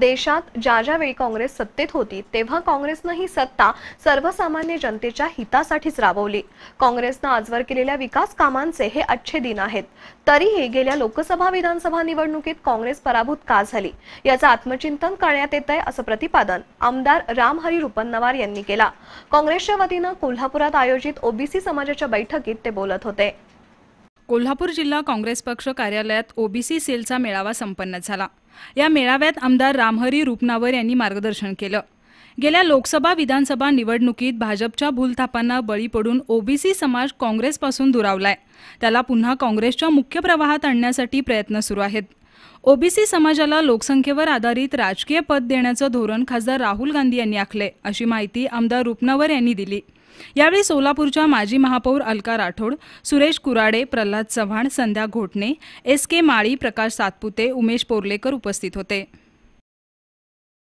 देशात ज्या ज्यावेळी काँग्रेस सत्तेत होती तेव्हा काँग्रेसनं ही सत्ता सर्वसामान्य जनतेच्या हितासाठीच राबवली काँग्रेसनं आजवर केलेल्या विकास कामांचे हे अच्छे दिन आहेत तरीही गेल्या लोकसभा विधानसभा निवडणुकीत काँग्रेस पराभूत का झाली याचं आत्मचिंतन करण्यात येत आहे असं प्रतिपादन आमदार रामहरी रुपन्नवार यांनी केला काँग्रेसच्या वतीनं कोल्हापुरात आयोजित ओबीसी समाजाच्या बैठकीत ते बोलत होते कोल्हापूर जिल्हा काँग्रेस पक्ष कार्यालयात ओबीसी सेलचा मेळावा संपन्न झाला या मेळाव्यात आमदार रामहरी रुपनावर यांनी मार्गदर्शन केलं गेल्या लोकसभा विधानसभा निवडणुकीत भाजपच्या भूलथापांना बळी पडून ओबीसी समाज काँग्रेसपासून दुरावलाय त्याला पुन्हा काँग्रेसच्या मुख्य प्रवाहात आणण्यासाठी प्रयत्न सुरू आहेत ओबीसी समाजाला लोकसंख्येवर आधारित राजकीय पद देण्याचं धोरण खासदार राहुल गांधी यांनी आखले अशी माहिती आमदार रुपनावर यांनी दिली यावेळी सोलापूरच्या माजी महापौर अलका राठोड सुरेश कुराडे प्रल्हाद चव्हाण संध्या घोटणे एस के माळी प्रकाश सातपुते उमेश पोर्लेकर उपस्थित होते